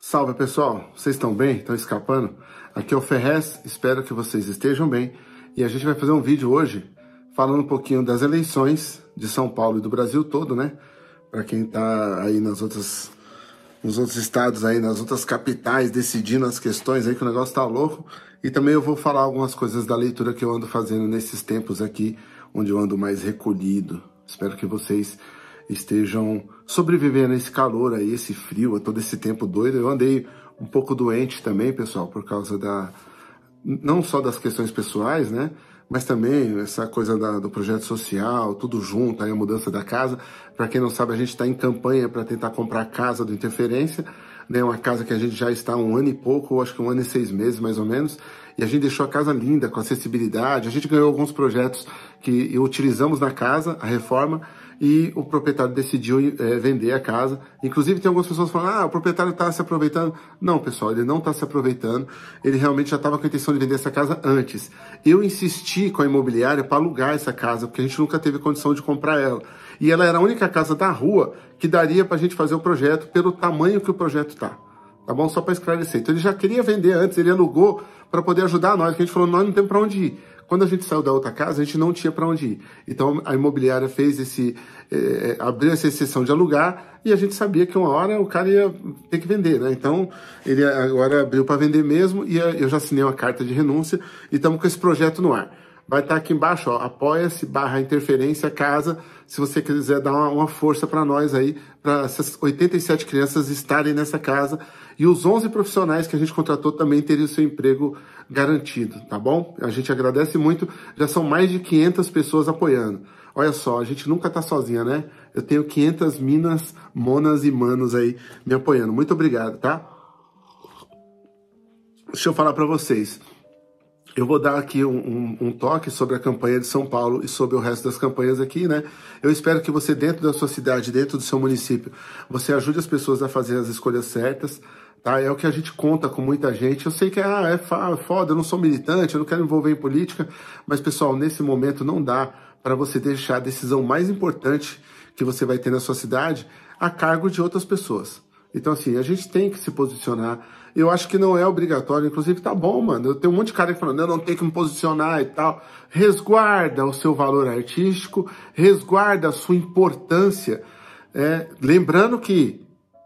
Salve pessoal, vocês estão bem? Estão escapando? Aqui é o Ferrez, espero que vocês estejam bem e a gente vai fazer um vídeo hoje falando um pouquinho das eleições de São Paulo e do Brasil todo, né? Para quem está aí nas outras, nos outros estados aí, nas outras capitais decidindo as questões aí que o negócio tá louco e também eu vou falar algumas coisas da leitura que eu ando fazendo nesses tempos aqui, onde eu ando mais recolhido. Espero que vocês estejam sobrevivendo a esse calor, aí esse frio, a todo esse tempo doido. Eu andei um pouco doente também, pessoal, por causa da não só das questões pessoais, né? Mas também essa coisa da, do projeto social, tudo junto, aí a mudança da casa. Para quem não sabe, a gente está em campanha para tentar comprar a casa do Interferência, né? Uma casa que a gente já está há um ano e pouco, ou acho que um ano e seis meses mais ou menos. E a gente deixou a casa linda, com acessibilidade. A gente ganhou alguns projetos que utilizamos na casa, a reforma e o proprietário decidiu é, vender a casa. Inclusive, tem algumas pessoas falando, ah, o proprietário está se aproveitando. Não, pessoal, ele não está se aproveitando. Ele realmente já estava com a intenção de vender essa casa antes. Eu insisti com a imobiliária para alugar essa casa, porque a gente nunca teve condição de comprar ela. E ela era a única casa da rua que daria para a gente fazer o projeto pelo tamanho que o projeto está. Tá bom? Só para esclarecer. Então ele já queria vender antes, ele alugou para poder ajudar nós, que a gente falou, nós não temos para onde ir. Quando a gente saiu da outra casa, a gente não tinha para onde ir. Então a imobiliária fez esse. É, abriu essa exceção de alugar e a gente sabia que uma hora o cara ia ter que vender, né? Então ele agora abriu para vender mesmo e eh, eu já assinei uma carta de renúncia e estamos com esse projeto no ar vai estar tá aqui embaixo, apoia-se barra interferência casa, se você quiser dar uma, uma força para nós aí, para essas 87 crianças estarem nessa casa e os 11 profissionais que a gente contratou também teriam seu emprego garantido, tá bom? A gente agradece muito, já são mais de 500 pessoas apoiando. Olha só, a gente nunca tá sozinha, né? Eu tenho 500 minas, monas e manos aí me apoiando. Muito obrigado, tá? Deixa eu falar para vocês. Eu vou dar aqui um, um, um, toque sobre a campanha de São Paulo e sobre o resto das campanhas aqui, né? Eu espero que você, dentro da sua cidade, dentro do seu município, você ajude as pessoas a fazer as escolhas certas, tá? É o que a gente conta com muita gente. Eu sei que é, ah, é, é foda, eu não sou militante, eu não quero me envolver em política, mas, pessoal, nesse momento não dá para você deixar a decisão mais importante que você vai ter na sua cidade a cargo de outras pessoas. Então, assim, a gente tem que se posicionar eu acho que não é obrigatório. Inclusive, tá bom, mano. Eu tenho um monte de cara que falando, eu não tenho que me posicionar e tal. Resguarda o seu valor artístico, resguarda a sua importância. É, lembrando que,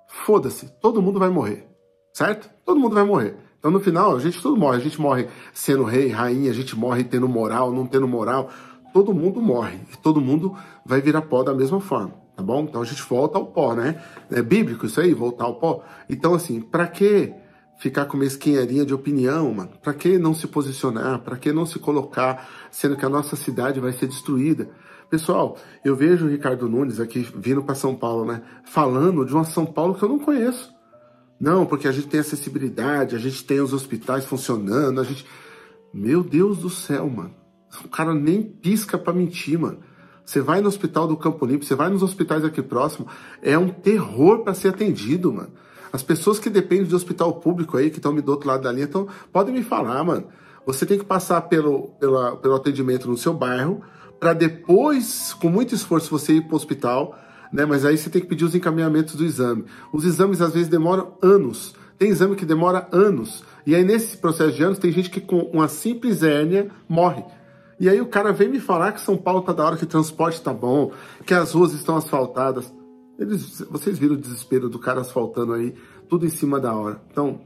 foda-se, todo mundo vai morrer, certo? Todo mundo vai morrer. Então, no final, a gente tudo morre. A gente morre sendo rei, rainha, a gente morre tendo moral, não tendo moral. Todo mundo morre. E todo mundo vai virar pó da mesma forma, tá bom? Então, a gente volta ao pó, né? É bíblico isso aí, voltar ao pó. Então, assim, para que ficar com mesquinharia de opinião, mano? Para que não se posicionar? Para que não se colocar, sendo que a nossa cidade vai ser destruída? Pessoal, eu vejo o Ricardo Nunes aqui vindo para São Paulo, né? Falando de uma São Paulo que eu não conheço. Não, porque a gente tem acessibilidade, a gente tem os hospitais funcionando, a gente. Meu Deus do céu, mano. O cara nem pisca para mentir, mano. Você vai no hospital do Campo Limpo, você vai nos hospitais aqui próximo, é um terror para ser atendido, mano. As pessoas que dependem de hospital público aí, que estão do outro lado da linha, então, podem me falar, mano. Você tem que passar pelo, pela, pelo atendimento no seu bairro, para depois, com muito esforço, você ir para o hospital, né? Mas aí você tem que pedir os encaminhamentos do exame. Os exames às vezes demoram anos. Tem exame que demora anos. E aí, nesse processo de anos, tem gente que com uma simples hérnia morre. E aí o cara vem me falar que São Paulo tá da hora, que o transporte tá bom, que as ruas estão asfaltadas. Eles, vocês viram o desespero do cara asfaltando aí, tudo em cima da hora. Então,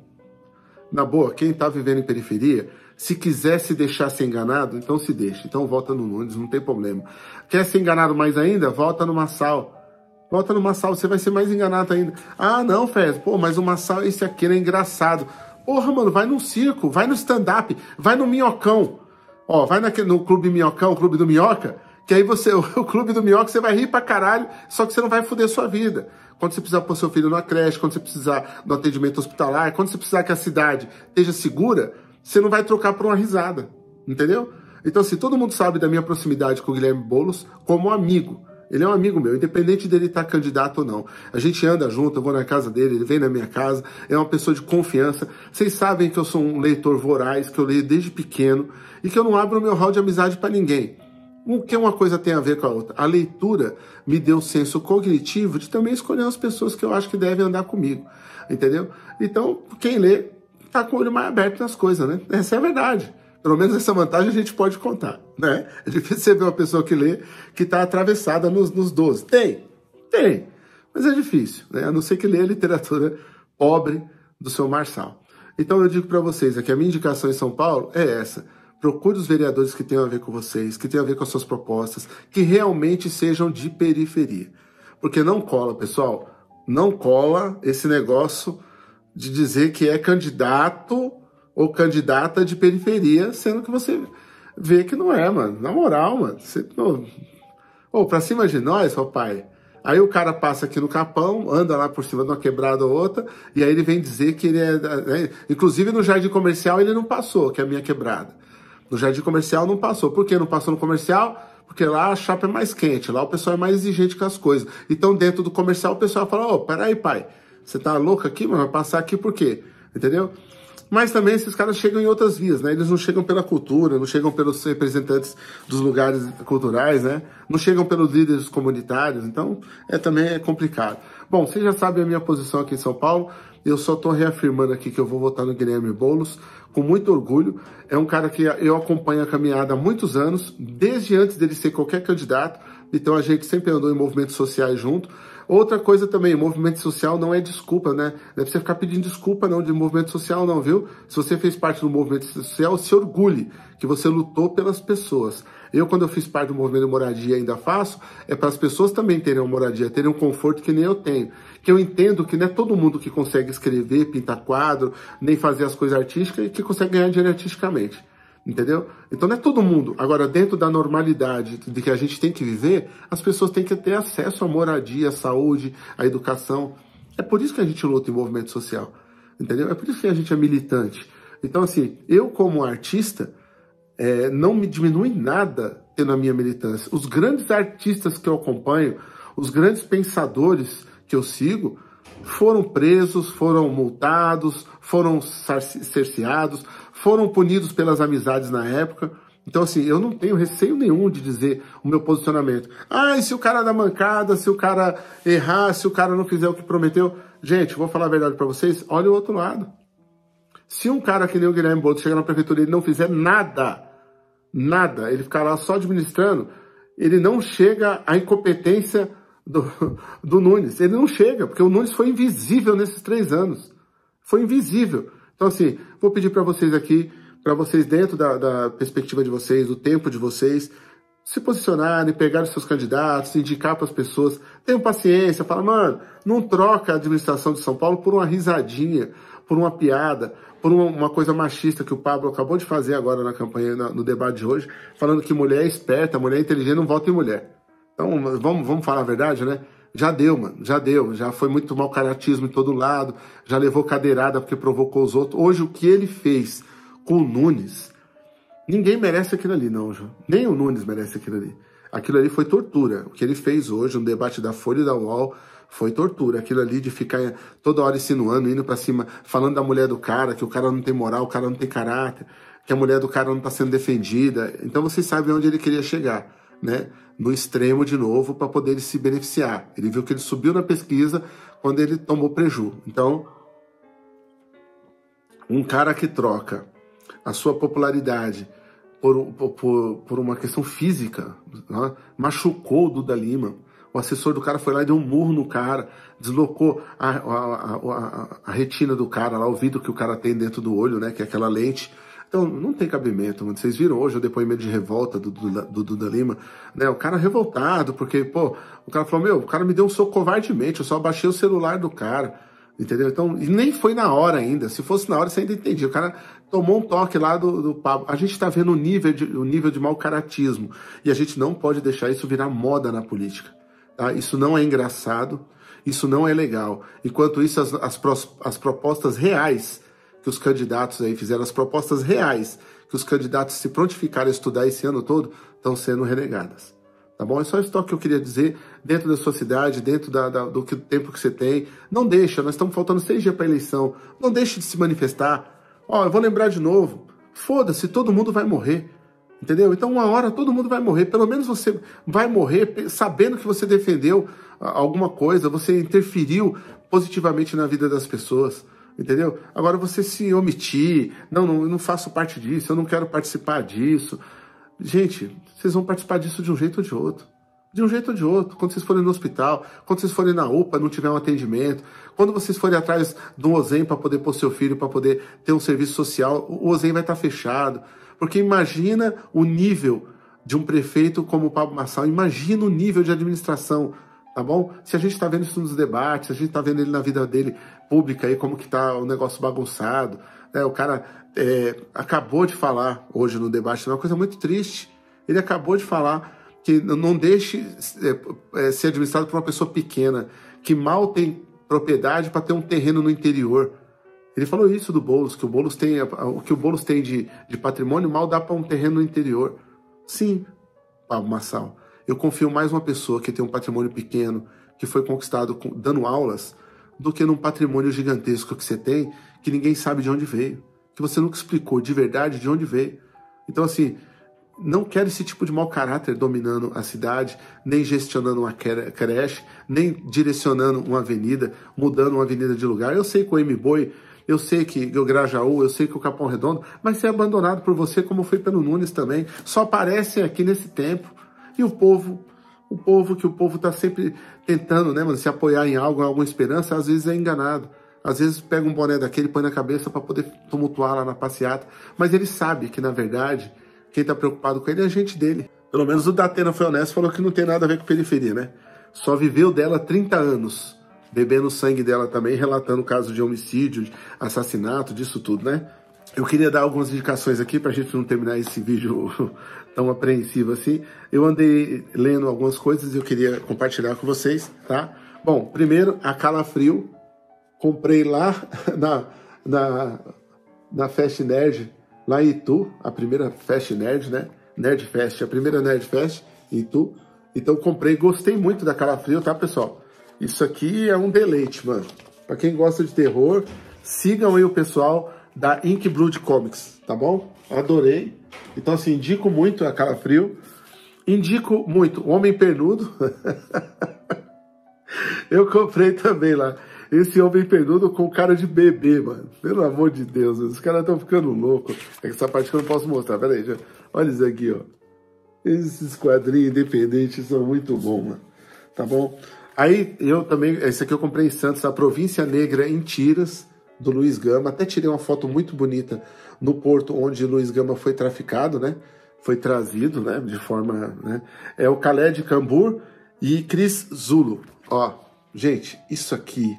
na boa, quem está vivendo em periferia, se quiser se deixar ser enganado, então se deixa. Então volta no Nunes, não tem problema. Quer ser enganado mais ainda? Volta no Massal. Volta no Massal, você vai ser mais enganado ainda. Ah, não, Fez, pô, mas o Massal, esse aqui era é engraçado. Porra, mano, vai num circo, vai no stand-up, vai no Minhocão. Ó, vai naquele, no Clube Minhocão, Clube do Minhoca, que aí você, o clube do minhoca, você vai rir pra caralho, só que você não vai foder sua vida. Quando você precisar pôr seu filho na creche, quando você precisar do atendimento hospitalar, quando você precisar que a cidade esteja segura, você não vai trocar por uma risada. Entendeu? Então, assim, todo mundo sabe da minha proximidade com o Guilherme Boulos como amigo. Ele é um amigo meu, independente dele estar tá candidato ou não. A gente anda junto, eu vou na casa dele, ele vem na minha casa, é uma pessoa de confiança. Vocês sabem que eu sou um leitor voraz, que eu leio desde pequeno e que eu não abro meu hall de amizade para ninguém o que uma coisa tem a ver com a outra? A leitura me deu o senso cognitivo de também escolher as pessoas que eu acho que devem andar comigo, entendeu? Então, quem lê tá com o olho mais aberto nas coisas, né? Essa é a verdade. Pelo menos essa vantagem a gente pode contar, né? É difícil você ver uma pessoa que lê que está atravessada nos, nos 12. Tem, tem, mas é difícil, né? A não ser que a literatura pobre do seu Marçal. Então eu digo para vocês aqui, é a minha indicação em São Paulo é essa Procure os vereadores que tenham a ver com vocês, que tenham a ver com as suas propostas, que realmente sejam de periferia. Porque não cola, pessoal, não cola esse negócio de dizer que é candidato ou candidata de periferia, sendo que você vê que não é, mano. Na moral, mano. Você, não... pra cima de nós, papai. Aí o cara passa aqui no capão, anda lá por cima de uma quebrada ou outra, e aí ele vem dizer que ele é. Né? Inclusive no jardim comercial ele não passou, que é a minha quebrada. No jardim comercial não passou. Por que não passou no comercial? Porque lá a chapa é mais quente, lá o pessoal é mais exigente com as coisas. Então, dentro do comercial, o pessoal fala: Ô, oh, peraí, pai, você tá louco aqui, mano? Vai passar aqui por quê? Entendeu? Mas também esses caras chegam em outras vias, né? Eles não chegam pela cultura, não chegam pelos representantes dos lugares culturais, né? Não chegam pelos líderes comunitários, então é também é complicado. Bom, vocês já sabem a minha posição aqui em São Paulo. Eu só estou reafirmando aqui que eu vou votar no Guilherme Boulos com muito orgulho. É um cara que eu acompanho a caminhada há muitos anos, desde antes dele ser qualquer candidato. Então a gente sempre andou em movimentos sociais junto. Outra coisa também, movimento social não é desculpa, né? Não é pra você ficar pedindo desculpa não de movimento social não, viu? Se você fez parte do movimento social, se orgulhe que você lutou pelas pessoas. Eu, quando eu fiz parte do movimento moradia, ainda faço, é para as pessoas também terem uma moradia, terem um conforto que nem eu tenho. Que eu entendo que não é todo mundo que consegue escrever, pintar quadro, nem fazer as coisas artísticas e que consegue ganhar dinheiro artisticamente. Entendeu? Então não é todo mundo. Agora, dentro da normalidade de que a gente tem que viver, as pessoas têm que ter acesso à moradia, à saúde, à educação. É por isso que a gente luta em movimento social. Entendeu? É por isso que a gente é militante. Então, assim, eu como artista, é, não me diminui nada tendo a minha militância. Os grandes artistas que eu acompanho, os grandes pensadores que eu sigo, foram presos, foram multados, foram cerceados, foram punidos pelas amizades na época. Então, assim, eu não tenho receio nenhum de dizer o meu posicionamento. Ah, e se o cara dar mancada, se o cara errar, se o cara não fizer o que prometeu. Gente, vou falar a verdade para vocês, olha o outro lado. Se um cara que nem o Guilherme Boto chegar na prefeitura e não fizer nada, nada, ele ficar lá só administrando, ele não chega à incompetência do, do Nunes. Ele não chega, porque o Nunes foi invisível nesses três anos. Foi invisível. Então, assim, Vou pedir para vocês aqui, para vocês dentro da, da, perspectiva de vocês, do tempo de vocês, se posicionarem, pegar os seus candidatos, indicar para as pessoas. Tenham paciência, fala, mano, não troca a administração de São Paulo por uma risadinha, por uma piada, por uma, uma coisa machista que o Pablo acabou de fazer agora na campanha, na, no debate de hoje, falando que mulher é esperta, mulher é inteligente, não vota em mulher. Então, vamos, vamos falar a verdade, né? Já deu, mano, já deu. Já foi muito mal caratismo em todo lado, já levou cadeirada porque provocou os outros. Hoje, o que ele fez com o Nunes, ninguém merece aquilo ali, não, João. Nem o Nunes merece aquilo ali. Aquilo ali foi tortura. O que ele fez hoje, no debate da Folha e da UOL, foi tortura. Aquilo ali de ficar toda hora insinuando, indo para cima, falando da mulher do cara, que o cara não tem moral, o cara não tem caráter, que a mulher do cara não tá sendo defendida. Então vocês sabem onde ele queria chegar né, no extremo de novo para poder se beneficiar. Ele viu que ele subiu na pesquisa quando ele tomou preju. Então, um cara que troca a sua popularidade por, por, por uma questão física, né, machucou o Duda Lima. O assessor do cara foi lá e deu um murro no cara, deslocou a, a, a, a retina do cara, lá, o vidro que o cara tem dentro do olho, né, que é aquela lente então, não tem cabimento, Vocês viram hoje o depoimento de revolta do Duda Lima, né? O cara revoltado, porque, pô, o cara falou, meu, o cara me deu um soco covardemente, eu só baixei o celular do cara, entendeu? Então, e nem foi na hora ainda. Se fosse na hora, você ainda entendia. O cara tomou um toque lá do, do Pablo. A gente tá vendo o nível, de, o nível de mau caratismo. E a gente não pode deixar isso virar moda na política. Tá? Isso não é engraçado, isso não é legal. Enquanto isso, as, as, pros, as propostas reais que os candidatos aí fizeram, as propostas reais que os candidatos se prontificaram a estudar esse ano todo, estão sendo renegadas. Tá bom? É só isso que eu queria dizer dentro da sua cidade, dentro da, da, do tempo que você tem. Não deixa, nós estamos faltando seis dias para a eleição. Não deixe de se manifestar. Ó, eu vou lembrar de novo. Foda-se, todo mundo vai morrer. Entendeu? Então, uma hora todo mundo vai morrer. Pelo menos você vai morrer sabendo que você defendeu ah, alguma coisa, você interferiu positivamente na vida das pessoas. Entendeu? Agora você se omitir, não, não, eu não faço parte disso, eu não quero participar disso. Gente, vocês vão participar disso de um jeito ou de outro. De um jeito ou de outro. Quando vocês forem no hospital, quando vocês forem na UPA, não tiver um atendimento, quando vocês forem atrás do OZEM para poder pôr seu filho, para poder ter um serviço social, o OZEM vai estar tá fechado. Porque imagina o nível de um prefeito como o Pablo Marçal, imagina o nível de administração tá bom? Se a gente está vendo isso nos debates, se a gente está vendo ele na vida dele pública aí, como que tá o negócio bagunçado, né? O cara é, acabou de falar hoje no debate, é uma coisa muito triste. Ele acabou de falar que não deixe é, é, ser administrado por uma pessoa pequena, que mal tem propriedade para ter um terreno no interior. Ele falou isso do Boulos, que o Boulos tem, o que o Boulos tem de, de patrimônio mal dá para um terreno no interior. Sim, Pablo Massal eu confio mais numa pessoa que tem um patrimônio pequeno, que foi conquistado dando aulas, do que num patrimônio gigantesco que você tem, que ninguém sabe de onde veio, que você nunca explicou de verdade de onde veio. Então, assim, não quero esse tipo de mau caráter dominando a cidade, nem gestionando uma creche, nem direcionando uma avenida, mudando uma avenida de lugar. Eu sei que o M-Boi, eu sei que o Grajaú, eu sei que o Capão Redondo, mas ser é abandonado por você, como foi pelo Nunes também, só aparecem aqui nesse tempo. E o povo, o povo que o povo está sempre tentando, né, mano, se apoiar em algo, em alguma esperança, às vezes é enganado. Às vezes pega um boné daquele, põe na cabeça para poder tumultuar lá na passeata. Mas ele sabe que, na verdade, quem está preocupado com ele é a gente dele. Pelo menos o Datena foi honesto falou que não tem nada a ver com periferia, né? Só viveu dela 30 anos, bebendo sangue dela também, relatando casos de homicídio, assassinato, disso tudo, né? Eu queria dar algumas indicações aqui para a gente não terminar esse vídeo tão apreensivo assim. Eu andei lendo algumas coisas e eu queria compartilhar com vocês, tá? Bom, primeiro, a Calafrio. Comprei lá na, na, na Fast Nerd, lá em Itu, a primeira Fast Nerd, né? Nerd Fest, a primeira Nerd Fest em Itu. Então comprei, gostei muito da Calafrio, tá, pessoal? Isso aqui é um deleite, mano. Para quem gosta de terror, sigam aí o pessoal da Ink Brood Comics, tá bom? Adorei. Então, assim, indico muito a frio. Indico muito o Homem Pernudo. Eu comprei também lá. Esse homem pernudo com cara de bebê, mano. Pelo amor de Deus, os caras estão ficando loucos. É que essa parte que eu não posso mostrar. Pera aí, já... olha isso aqui, ó. Esses quadrinhos independentes são muito bons, mano. Tá bom? Aí eu também, esse aqui eu comprei em Santos, a Província Negra em Tiras do Luiz Gama. Até tirei uma foto muito bonita no porto onde Luiz Gama foi traficado, né? Foi trazido, né? De forma, né? É o de Cambur e Cris Zulo. Ó, gente, isso aqui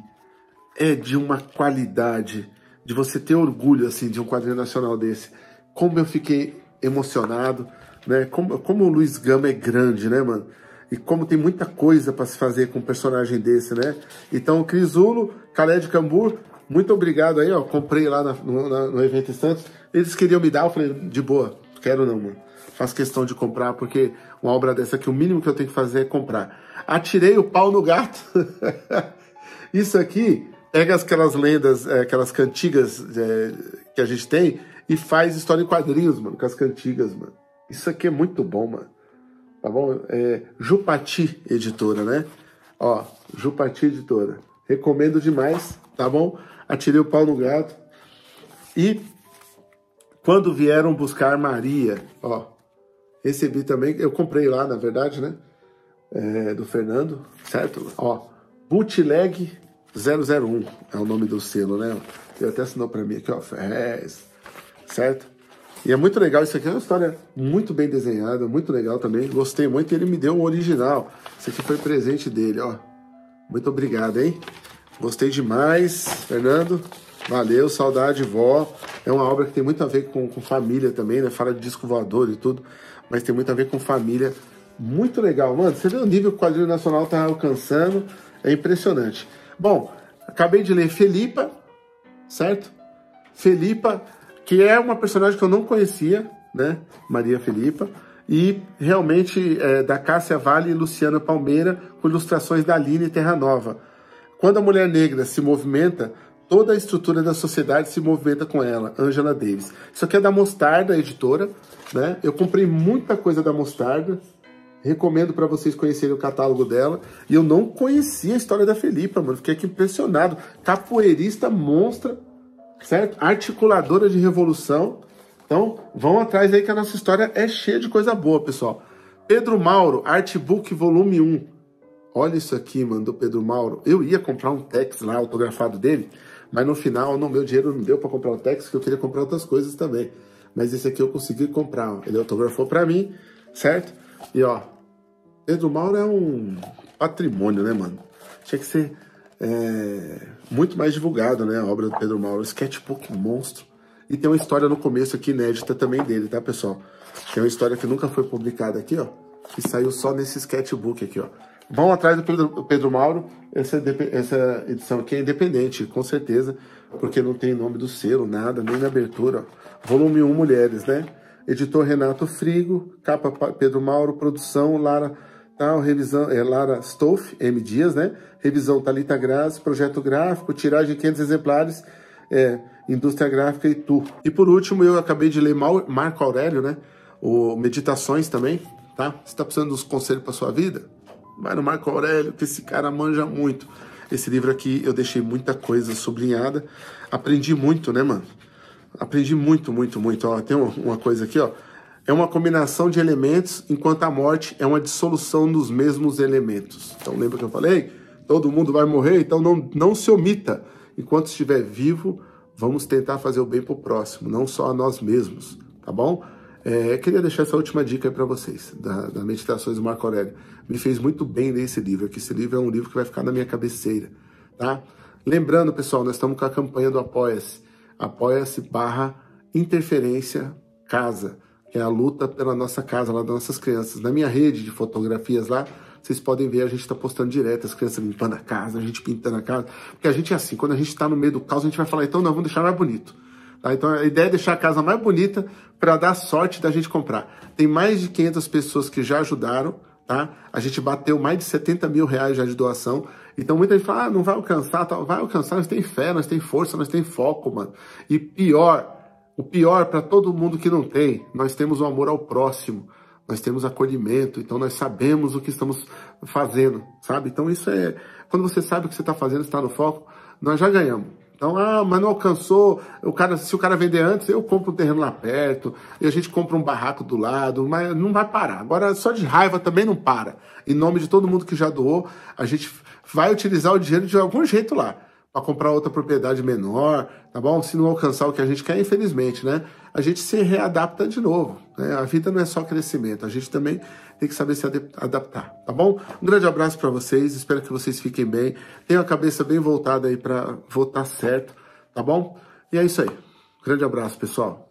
é de uma qualidade de você ter orgulho assim de um quadrinho nacional desse. Como eu fiquei emocionado, né? Como, como o Luiz Gama é grande, né, mano? E como tem muita coisa para se fazer com um personagem desse, né? Então, Crisulo, de Cambur, muito obrigado aí, ó. Comprei lá na, no, na, no evento Santos. Eles queriam me dar, eu falei, de boa, quero não, mano. Faz questão de comprar, porque uma obra dessa aqui, o mínimo que eu tenho que fazer é comprar. Atirei o pau no gato. Isso aqui pega aquelas lendas, é, aquelas cantigas é, que a gente tem e faz história em quadrinhos, mano, com as cantigas, mano. Isso aqui é muito bom, mano. Tá bom? É, Jupati Editora, né? Ó, Jupati Editora. Recomendo demais, tá bom? atirei o pau no gato. E quando vieram buscar Maria, ó, recebi também, eu comprei lá, na verdade, né? É, do Fernando, certo? Ó, Bootleg 001 é o nome do selo, né? Ele até assinou para mim aqui, ó, Ferrez, certo? E é muito legal, isso aqui é uma história muito bem desenhada, muito legal também. Gostei muito, ele me deu um original. Isso aqui foi presente dele, ó. Muito obrigado, hein? Gostei demais, Fernando. Valeu, saudade, vó. É uma obra que tem muito a ver com, com família também, né? Fala de disco voador e tudo, mas tem muito a ver com família. Muito legal, mano. Você vê o nível que o quadrilho nacional tá alcançando. É impressionante. Bom, acabei de ler Felipa, certo? Felipa, que é uma personagem que eu não conhecia, né? Maria Felipa. E realmente é, da Cássia Vale e Luciana Palmeira, com ilustrações da Aline Terra Nova. Quando a mulher negra se movimenta, toda a estrutura da sociedade se movimenta com ela, Angela Davis. Isso aqui é da Mostarda, editora, né? Eu comprei muita coisa da Mostarda, recomendo para vocês conhecerem o catálogo dela. E eu não conhecia a história da Felipa, mano, fiquei aqui impressionado. Capoeirista monstra, certo? Articuladora de revolução. Então, vão atrás aí que a nossa história é cheia de coisa boa, pessoal. Pedro Mauro, Artbook Volume 1. Olha isso aqui, mandou Pedro Mauro. Eu ia comprar um Tex lá, autografado dele, mas no final não, meu dinheiro não deu para comprar o Tex, que eu queria comprar outras coisas também. Mas esse aqui eu consegui comprar. Ó. Ele autografou para mim, certo? E ó, Pedro Mauro é um patrimônio, né, mano? Tinha que ser é, muito mais divulgado, né? A obra do Pedro Mauro. Sketchbook monstro. E tem uma história no começo aqui inédita também dele, tá, pessoal? Tem uma história que nunca foi publicada aqui, ó. Que saiu só nesse sketchbook aqui, ó. Vão atrás do Pedro, Pedro Mauro. Essa, essa edição aqui é independente, com certeza, porque não tem nome do selo, nada, nem na abertura. Volume 1 Mulheres, né? Editor Renato Frigo, capa Pedro Mauro, produção Lara tal, tá, revisão é Lara Stoff, M. Dias, né? Revisão Talita Graz, projeto gráfico, tiragem 500 exemplares, é, indústria gráfica e tu. E por último, eu acabei de ler Marco Aurélio, né? O Meditações também, tá? Você tá precisando dos conselhos para sua vida? vai no Marco Aurélio, que esse cara manja muito. Esse livro aqui eu deixei muita coisa sublinhada. Aprendi muito, né, mano? Aprendi muito, muito, muito. Ó, tem uma coisa aqui, ó. É uma combinação de elementos, enquanto a morte é uma dissolução dos mesmos elementos. Então lembra que eu falei? Todo mundo vai morrer, então não, não se omita. Enquanto estiver vivo, vamos tentar fazer o bem pro próximo, não só a nós mesmos, tá bom? É, queria deixar essa última dica para vocês, da, da, Meditações do Marco Aurélio. Me fez muito bem ler esse livro, que esse livro é um livro que vai ficar na minha cabeceira, tá? Lembrando, pessoal, nós estamos com a campanha do Apoia-se, apoia-se barra interferência casa, que é a luta pela nossa casa, lá das nossas crianças. Na minha rede de fotografias lá, vocês podem ver, a gente está postando direto, as crianças limpando a casa, a gente pintando a casa. Porque a gente é assim, quando a gente está no meio do caos, a gente vai falar, então não, vamos deixar mais bonito. Tá? Então a ideia é deixar a casa mais bonita para dar sorte da gente comprar. Tem mais de 500 pessoas que já ajudaram, tá? A gente bateu mais de 70 mil reais já de doação. Então muita gente fala, ah, não vai alcançar, tá? vai alcançar, nós tem fé, nós tem força, nós tem foco, mano. E pior, o pior para todo mundo que não tem, nós temos o amor ao próximo nós temos acolhimento, então nós sabemos o que estamos fazendo, sabe? Então isso é. Quando você sabe o que você está fazendo, está no foco, nós já ganhamos. Então, ah, mas não alcançou. O cara, se o cara vender antes, eu compro um terreno lá perto, e a gente compra um barraco do lado, mas não vai parar. Agora, só de raiva também não para. Em nome de todo mundo que já doou, a gente vai utilizar o dinheiro de algum jeito lá, para comprar outra propriedade menor, tá bom? Se não alcançar o que a gente quer, infelizmente, né? a gente se readapta de novo. Né? A vida não é só crescimento, a gente também tem que saber se adaptar, tá bom? Um grande abraço para vocês, espero que vocês fiquem bem. Tenham a cabeça bem voltada aí para votar certo, tá bom? E é isso aí. Grande abraço, pessoal.